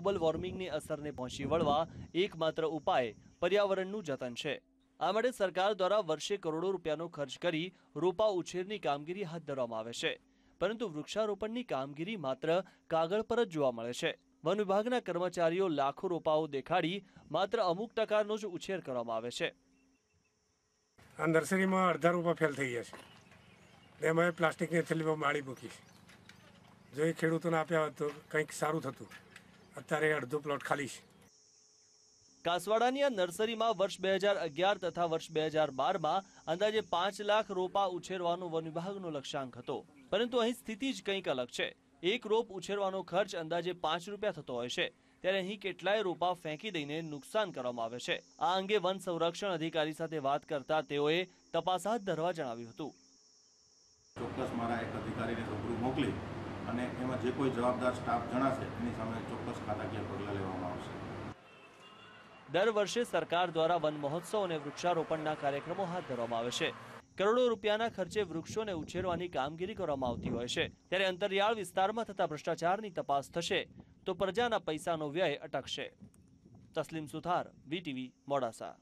global વોર્મિંગની અસરને પહોંચી વળવા એકમાત્ર ઉપાય પર્યાવરણનું જતન છે આ માટે સરકાર દ્વારા વર્ષે કરોડો રૂપિયાનો ખર્ચ કરી રોપા ઉછેરની કામગીરી હાથ ધરવામાં આવે છે પરંતુ વૃક્ષારોપણની કામગીરી માત્ર કાગળ પર જ જોવા મળે છે વન વિભાગના કર્મચારીઓ લાખો રોપાઓ દેખાડી માત્ર અમુક ટકાનો જ ઉછેર કરવામાં આવે છે આ નર્સરીમાં અડધા રૂપા ફેલ થઈ ગયા છે એમાં પ્લાસ્ટિકની થેલીમાં માળી મૂકી છે જો એ ખેડૂતોને આપ્યા હોત તો કંઈક સારું થતું અત્યારે અડધો પ્લોટ ખાલી છે કાસવાડાની આ નર્સરીમાં વર્ષ બે હજાર અગિયાર તથા વર્ષ બે હજાર બારમાં અંદાજે પાંચ લાખ રોપા ઉછેરવાનો વન વિભાગનો લક્ષ્યાંક હતો પરંતુ અહીં સ્થિતિ જ કંઈક અલગ છે એક રોપ ઉછેરવાનો ખર્ચ અંદાજે પાંચ રૂપિયા થતો હોય છે ત્યારે અહીં કેટલાય રોપા ફેંકી દઈને નુકસાન કરવામાં આવે છે આ અંગે વન સંરક્ષણ અધિકારી સાથે વાત કરતા તેઓએ તપાસ હાથ ધરવા જણાવ્યું હતું ચોક્કસ મારા એક અધિકારીને રૂબરૂ મોકલી અને એમાં જે કોઈ જવાબદાર સ્ટાફ જણાશે એની સામે ચોક્કસ ખાતાકીય પગલાં લેવામાં આવશે દર વર્ષે સરકાર દ્વારા વન મહોત્સવ અને વૃક્ષારોપણના કાર્યક્રમો હાથ ધરવામાં આવે છે કરોડો રૂપિયાના ખર્ચે વૃક્ષોને ઉછેરવાની કામગીરી કરવામાં આવતી હોય છે ત્યારે અંતરિયાળ વિસ્તારમાં થતા ભ્રષ્ટાચારની તપાસ થશે તો પ્રજાના પૈસાનો વ્યય અટકશે તસ્લીમ સુથાર વીટીવી મોડાસા